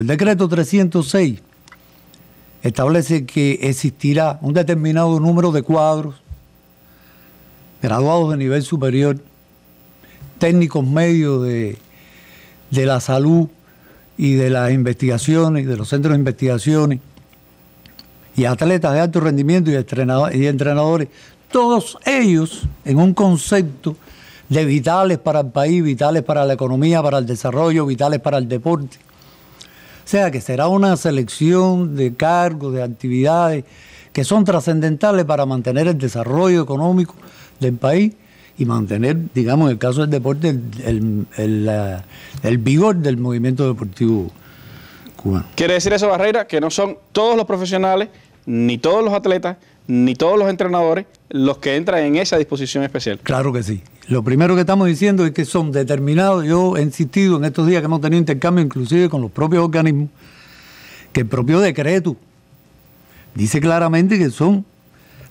El decreto 306 establece que existirá un determinado número de cuadros graduados de nivel superior, técnicos medios de, la salud y de las investigaciones, de los centros de investigaciones, y atletas de alto rendimiento y, y entrenadores, todos ellos en un concepto de vitales para el país, vitales para la economía, para el desarrollo, vitales para el deporte sea que será una selección de cargos, de actividades que son trascendentales para mantener el desarrollo económico del país y mantener, digamos, en el caso del deporte, el, el vigor del movimiento deportivo cubano. ¿Quiere decir eso, Barrera? Que no son todos los profesionales, ni todos los atletas, ni todos los entrenadores los que entran en esa disposición especial. Claro que sí. Lo primero que estamos diciendo es que son determinados, yo he insistido en estos días que hemos tenido intercambio inclusive con los propios organismos, que el propio decreto dice claramente que son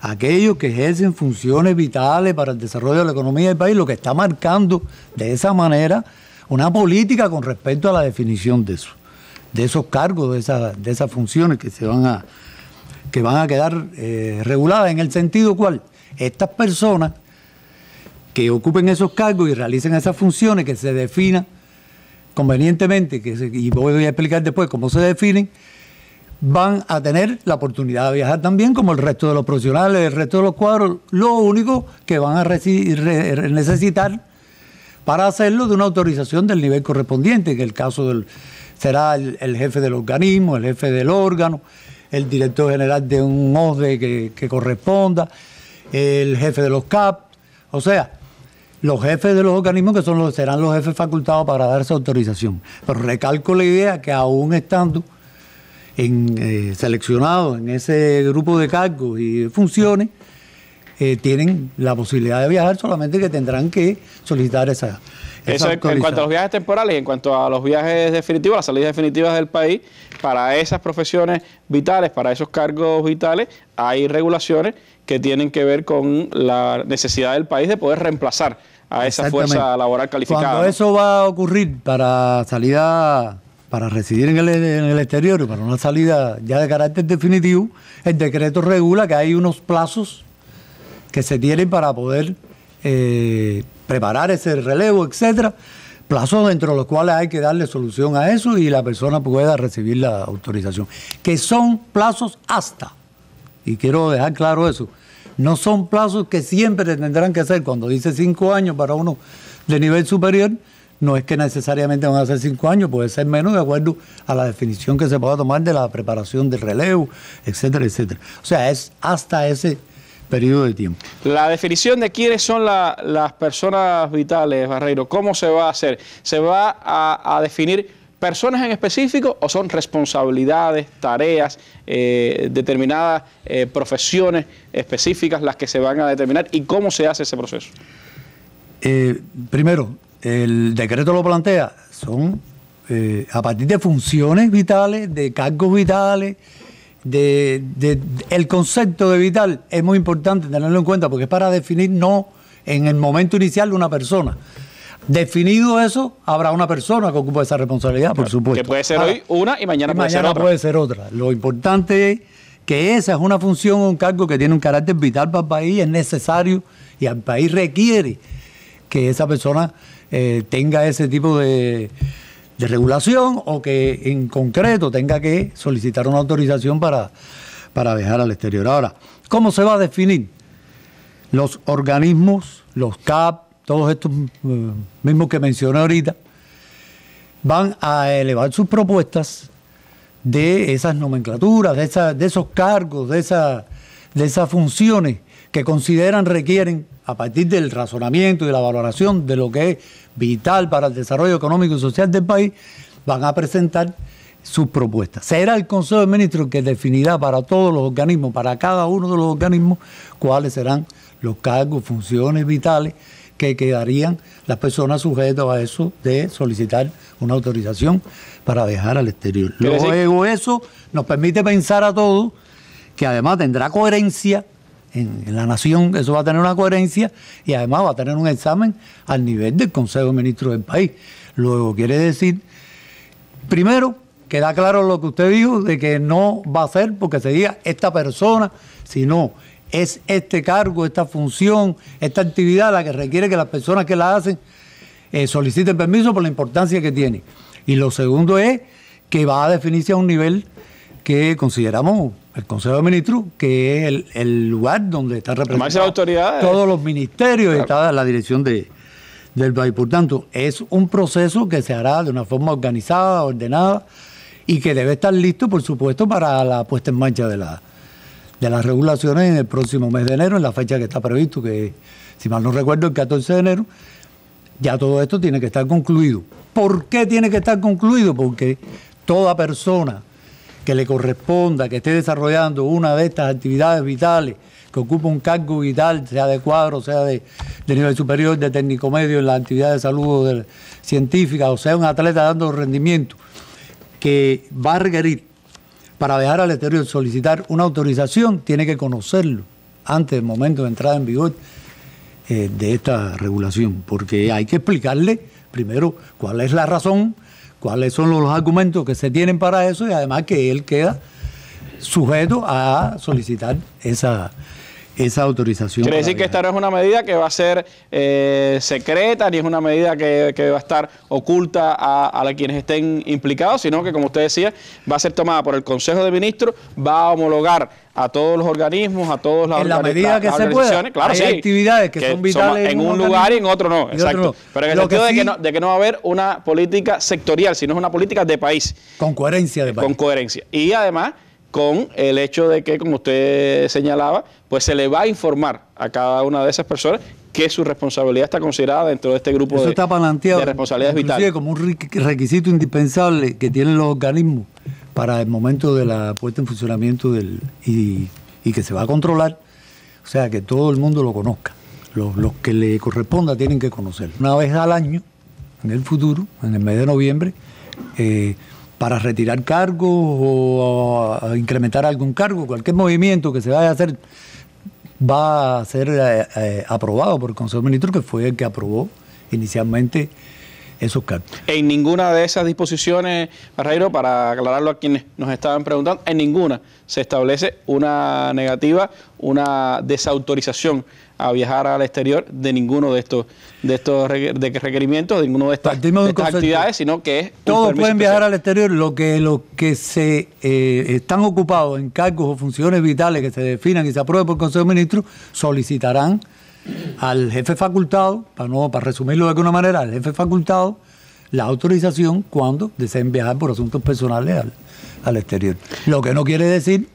aquellos que ejercen funciones vitales para el desarrollo de la economía del país, lo que está marcando de esa manera una política con respecto a la definición de eso, de esos cargos, de, esa de esas funciones que se van a, que van a quedar eh, reguladas en el sentido cual estas personas que ocupen esos cargos y realicen esas funciones, que se definan convenientemente, que y voy a explicar después cómo se definen, van a tener la oportunidad de viajar también como el resto de los profesionales, el resto de los cuadros, lo único que van a necesitar para hacerlo de una autorización del nivel correspondiente, que en el caso del, será el jefe del organismo, el jefe del órgano, el director general de un OSDE que, corresponda, el jefe de los CAP, o sea, los jefes de los organismos que son los, serán los jefes facultados para dar esa autorización. Pero recalco la idea que aún estando en, eh, seleccionados en ese grupo de cargos y funciones, eh, tienen la posibilidad de viajar, solamente que tendrán que solicitar esa, en cuanto a los viajes temporales y en cuanto a los viajes definitivos, las salidas definitivas del país, para esas profesiones vitales, para esos cargos vitales, hay regulaciones que tienen que ver con la necesidad del país de poder reemplazar a esa fuerza laboral calificada. Cuando eso va a ocurrir para salida para residir en el, exterior y para una salida ya de carácter definitivo, el decreto regula que hay unos plazos que se tienen para poder eh, preparar ese relevo, etcétera. Plazos dentro de los cuales hay que darle solución a eso y la persona pueda recibir la autorización. Que son plazos hasta, y quiero dejar claro eso, no son plazos que siempre tendrán que ser. Cuando dice cinco años para uno de nivel superior, no es que necesariamente van a ser cinco años, puede ser menos de acuerdo a la definición que se pueda tomar de la preparación del relevo, etcétera, etcétera. O sea, es hasta ese periodo de tiempo. La definición de quiénes son las personas vitales, Barreiro, ¿cómo se va a hacer? ¿Se va a, definir personas en específico o son responsabilidades, tareas, eh, determinadas eh, profesiones específicas las que se van a determinar y cómo se hace ese proceso? Eh, primero, el decreto lo plantea, son a partir de funciones vitales, de cargos vitales, de, el concepto de vital es muy importante tenerlo en cuenta porque es para definir no en el momento inicial una persona. Definido eso, habrá una persona que ocupa esa responsabilidad, por supuesto. Que puede ser hoy una y mañana, puede, ser otra. puede ser otra. Lo importante es que esa es una función o un cargo que tiene un carácter vital para el país, es necesario y el país requiere que esa persona eh, tenga ese tipo de de regulación o que en concreto tenga que solicitar una autorización para, para viajar al exterior. Ahora, ¿cómo se va a definir? Los organismos, los CAP, todos estos eh, mismos que mencioné ahorita, van a elevar sus propuestas de esas nomenclaturas, de, esa, de esos cargos, de, esa, de esas funciones que consideran requieren, a partir del razonamiento y la valoración de lo que es vital para el desarrollo económico y social del país, van a presentar sus propuestas. Será el Consejo de Ministros que definirá para todos los organismos, para cada uno de los organismos, cuáles serán los cargos, funciones vitales que quedarían las personas sujetas a eso de solicitar una autorización para viajar al exterior. Luego eso nos permite pensar a todos que además tendrá coherencia en, la nación, eso va a tener una coherencia y además va a tener un examen al nivel del Consejo de Ministros del país. Luego quiere decir, primero, queda claro lo que usted dijo, de que no va a ser porque se diga esta persona, sino es este cargo, esta función, esta actividad la que requiere que las personas que la hacen eh, soliciten permiso por la importancia que tiene. Y lo segundo es que va a definirse a un nivel que consideramos el Consejo de Ministros, que es el, lugar donde están representados todos los ministerios y está la dirección de, del país. Por tanto, es un proceso que se hará de una forma organizada, ordenada y que debe estar listo, por supuesto, para la puesta en marcha de, la, de las regulaciones en el próximo mes de enero, en la fecha que está previsto, que si mal no recuerdo, el 14 de enero. Ya todo esto tiene que estar concluido. ¿Por qué tiene que estar concluido? Porque toda persona que le corresponda, que esté desarrollando una de estas actividades vitales, que ocupa un cargo vital, sea de cuadro, sea de, nivel superior, de técnico medio en la actividad de salud científica, o sea un atleta dando rendimiento, que va a requerir para dejar al exterior solicitar una autorización, tiene que conocerlo antes del momento de entrada en vigor eh, de esta regulación, porque hay que explicarle primero cuál es la razón cuáles son los argumentos que se tienen para eso y además que él queda sujeto a solicitar esa, esa autorización. Quiere decir que esta no es una medida que va a ser eh, secreta, ni es una medida que, va a estar oculta a, quienes estén implicados, sino que, como usted decía, va a ser tomada por el Consejo de Ministros, va a homologar a todos los organismos, a todas las, en la medida que claro, actividades que, son vitales. en un, lugar y en otro no, exacto. Pero en el sentido que de, de, que no, va a haber una política sectorial, sino es una política de país. Con coherencia de eh, país. Con coherencia. Y además con el hecho de que, como usted señalaba, pues se le va a informar a cada una de esas personas que su responsabilidad está considerada dentro de este grupo de de, está de responsabilidades vitales. como un requisito indispensable que tienen los organismos para el momento de la puesta en funcionamiento del y, que se va a controlar, o sea, que todo el mundo lo conozca. Los, que le corresponda tienen que conocerlo. Una vez al año, en el futuro, en el mes de noviembre, eh, para retirar cargos o incrementar algún cargo, cualquier movimiento que se vaya a hacer va a ser eh, eh, aprobado por el Consejo de Ministros, que fue el que aprobó inicialmente esos cargos. En ninguna de esas disposiciones, Barreiro, para aclararlo a quienes nos estaban preguntando, en ninguna se establece una negativa, una desautorización a viajar al exterior de ninguno de estos de estos requerimientos, de ninguno de estas, actividades, sino que todos pueden viajar al exterior. Lo que los que se eh, están ocupados en cargos o funciones vitales que se definan y se aprueben por Consejo de Ministros solicitarán al jefe facultado, para no para resumirlo de alguna manera, al jefe facultado la autorización cuando deseen viajar por asuntos personales al, al exterior. Lo que no quiere decir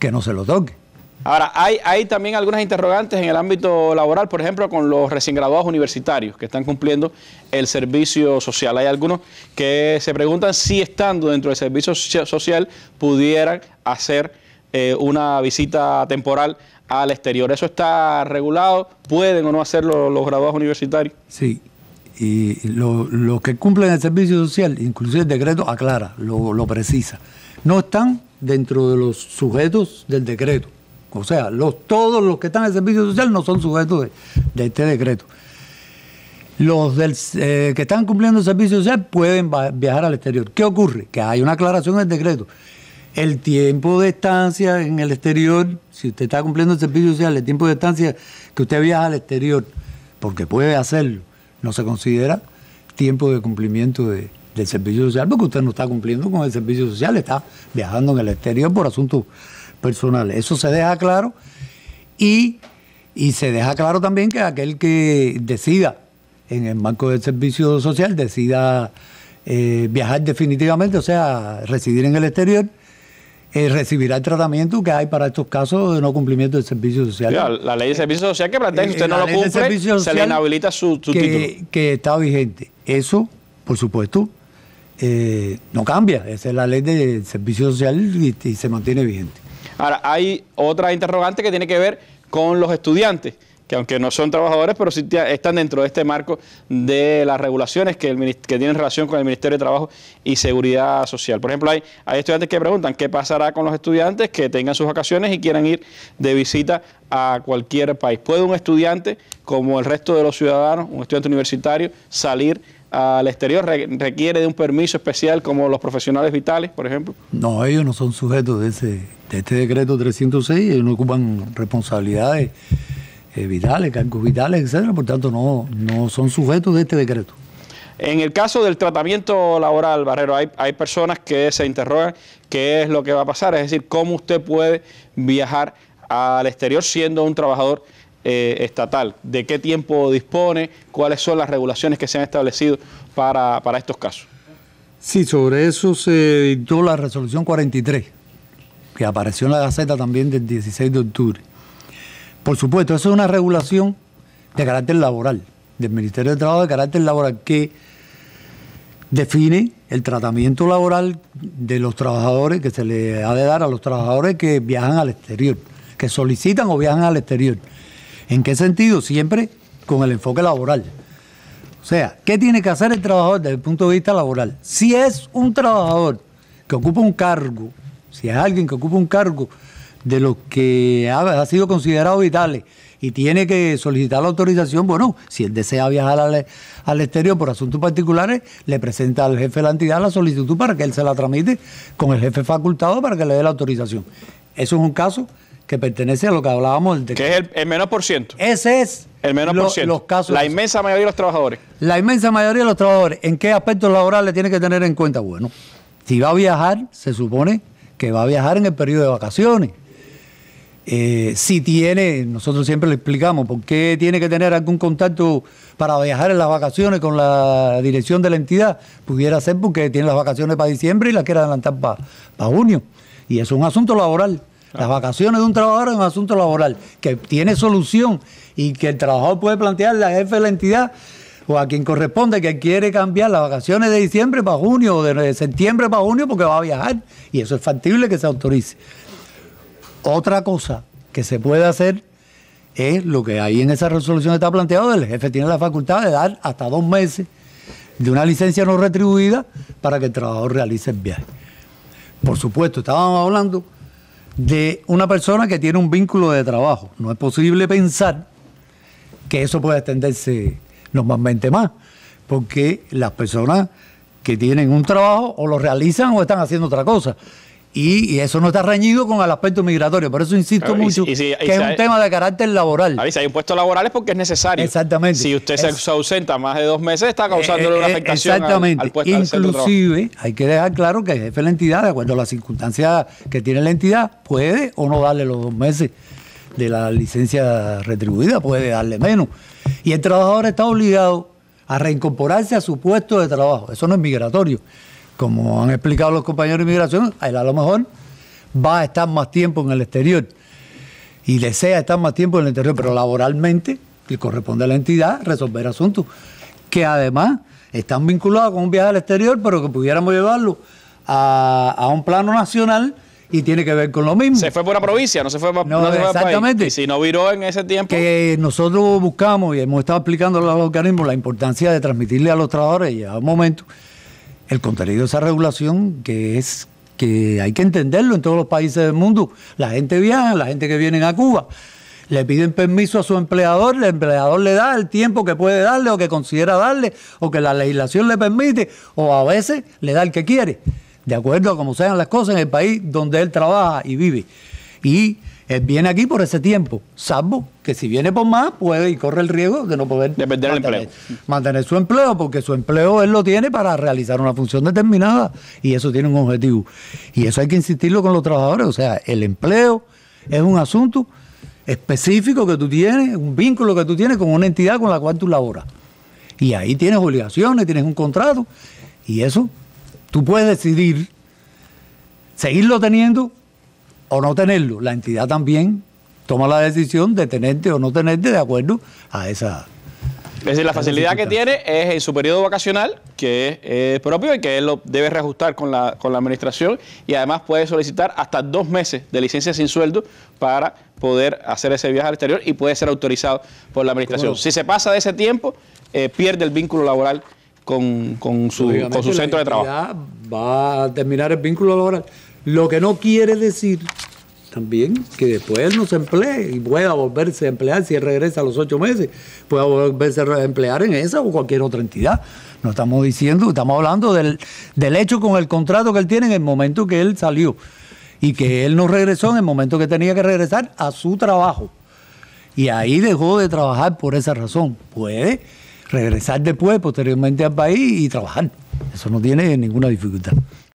que no se lo toque. Ahora, hay, también algunas interrogantes en el ámbito laboral, por ejemplo, con los recién graduados universitarios que están cumpliendo el servicio social. Hay algunos que se preguntan si estando dentro del servicio social pudieran hacer eh, una visita temporal al exterior. ¿Eso está regulado? ¿Pueden o no hacerlo los graduados universitarios? Sí, y los que cumplen el servicio social, inclusive el decreto aclara, lo, precisa. No están dentro de los sujetos del decreto. O sea, todos los que están en el servicio social no son sujetos de, este decreto. Los eh, que están cumpliendo el servicio social pueden viajar al exterior. ¿Qué ocurre? Que hay una aclaración en el decreto. El tiempo de estancia en el exterior, si usted está cumpliendo el servicio social, el tiempo de estancia que usted viaja al exterior, porque puede hacerlo, no se considera tiempo de cumplimiento del servicio social, porque usted no está cumpliendo con el servicio social, está viajando en el exterior por asuntos personal, Eso se deja claro y, se deja claro también que aquel que decida en el marco del servicio social decida eh, viajar definitivamente, o sea, residir en el exterior, eh, recibirá el tratamiento que hay para estos casos de no cumplimiento del servicio social. la ley de servicio social que plantea eh, si usted no lo cumple, se le inhabilita su, título. Que está vigente. Eso, por supuesto, no cambia. Esa es la ley de servicio social y se mantiene vigente. Ahora, hay otra interrogante que tiene que ver con los estudiantes que aunque no son trabajadores, pero sí están dentro de este marco de las regulaciones que, que tienen relación con el Ministerio de Trabajo y Seguridad Social. Por ejemplo, hay, hay, estudiantes que preguntan qué pasará con los estudiantes que tengan sus vacaciones y quieran ir de visita a cualquier país. ¿Puede un estudiante, como el resto de los ciudadanos, un estudiante universitario, salir al exterior requiere de un permiso especial como los profesionales vitales, por ejemplo? No, ellos no son sujetos de, ese, este decreto 306, ellos no ocupan responsabilidades eh, vitales, cargos vitales, etcétera, por tanto no, no son sujetos de este decreto. En el caso del tratamiento laboral, Barrero, hay, hay personas que se interrogan qué es lo que va a pasar, es decir, cómo usted puede viajar al exterior siendo un trabajador eh, estatal, de qué tiempo dispone, cuáles son las regulaciones que se han establecido para, para estos casos. Sí, sobre eso se dictó la resolución 43, que apareció en la Gaceta también del 16 de octubre. Por supuesto, eso es una regulación de carácter laboral, del Ministerio de Trabajo de carácter laboral, que define el tratamiento laboral de los trabajadores que se le ha de dar a los trabajadores que viajan al exterior, que solicitan o viajan al exterior. ¿En qué sentido? Siempre con el enfoque laboral. O sea, ¿qué tiene que hacer el trabajador desde el punto de vista laboral? Si es un trabajador que ocupa un cargo, si es alguien que ocupa un cargo de los que ha, sido considerado vital y tiene que solicitar la autorización, bueno, si él desea viajar al, al, exterior por asuntos particulares, le presenta al jefe de la entidad la solicitud para que él se la tramite con el jefe facultado para que le dé la autorización. Eso es un caso que pertenece a lo que hablábamos de que es el, el, menos por ciento. Ese es el menos por ciento. Los casos la inmensa mayoría de los trabajadores. La inmensa mayoría de los trabajadores. ¿En qué aspectos laborales tiene que tener en cuenta? Bueno, si va a viajar, se supone que va a viajar en el periodo de vacaciones. Eh, si tiene, nosotros siempre le explicamos por qué tiene que tener algún contacto para viajar en las vacaciones con la dirección de la entidad. Pudiera ser porque tiene las vacaciones para diciembre y las quiere adelantar para, para junio. Y es un asunto laboral. Las vacaciones de un trabajador es un asunto laboral que tiene solución y que el trabajador puede plantearle la jefe de la entidad o a quien corresponde que quiere cambiar las vacaciones de diciembre para junio o de septiembre para junio porque va a viajar y eso es factible que se autorice. Otra cosa que se puede hacer es lo que ahí en esa resolución está planteado, el jefe tiene la facultad de dar hasta dos meses de una licencia no retribuida para que el trabajador realice el viaje. Por supuesto, estábamos hablando de una persona que tiene un vínculo de trabajo. No es posible pensar que eso pueda extenderse normalmente más, porque las personas que tienen un trabajo o lo realizan o están haciendo otra cosa. Y, eso no está reñido con el aspecto migratorio. Por eso insisto mucho que es un tema de carácter laboral. A si hay impuestos laborales porque es necesario. Exactamente. Si usted se ausenta más de dos meses, está causándole eh, una eh, afectación Al, Inclusive, hay que dejar claro que el jefe de la entidad, de acuerdo a las circunstancias que tiene la entidad, puede o no darle los dos meses de la licencia retribuida, puede darle menos. Y el trabajador está obligado a reincorporarse a su puesto de trabajo. Eso no es migratorio como han explicado los compañeros de inmigración, él a lo mejor va a estar más tiempo en el exterior y desea estar más tiempo en el exterior, pero laboralmente le corresponde a la entidad resolver asuntos que además están vinculados con un viaje al exterior, pero que pudiéramos llevarlo a, un plano nacional y tiene que ver con lo mismo. Se fue por la provincia, no se fue, por no exactamente. Y si no viró en ese tiempo. Que nosotros buscamos y hemos estado explicando a los organismos la importancia de transmitirle a los trabajadores, y a un momento, el contenido de esa regulación que es que hay que entenderlo en todos los países del mundo. La gente viaja, la gente que viene a Cuba, le piden permiso a su empleador, el empleador le da el tiempo que puede darle o que considera darle o que la legislación le permite o a veces le da el que quiere, de acuerdo a cómo sean las cosas en el país donde él trabaja y vive. Y él viene aquí por ese tiempo, salvo que si viene por más puede y corre el riesgo de no poder mantener, mantener su empleo, porque su empleo él lo tiene para realizar una función determinada y eso tiene un objetivo. Y eso hay que insistirlo con los trabajadores, o sea, el empleo es un asunto específico que tú tienes, un vínculo que tú tienes con una entidad con la cual tú laboras. Y ahí tienes obligaciones, tienes un contrato y eso tú puedes decidir seguirlo teniendo o no tenerlo. La entidad también toma la decisión de tenerte o no tenerte de acuerdo a esa... Es decir, la facilidad que tiene es en su periodo vacacional, que es propio y que él lo debe reajustar con la, administración y además puede solicitar hasta dos meses de licencia sin sueldo para poder hacer ese viaje al exterior y puede ser autorizado por la administración. Si se pasa de ese tiempo, eh, pierde el vínculo laboral con, su, con su centro de trabajo. Va a terminar el vínculo laboral. Lo que no quiere decir también que después él no se emplee y pueda volverse a emplear si él regresa a los ocho meses, pueda volverse a emplear en esa o cualquier otra entidad. No estamos diciendo, estamos hablando del, del hecho con el contrato que él tiene en el momento que él salió y que él no regresó en el momento que tenía que regresar a su trabajo. Y ahí dejó de trabajar por esa razón. Puede regresar después, posteriormente al país y trabajar. Eso no tiene ninguna dificultad.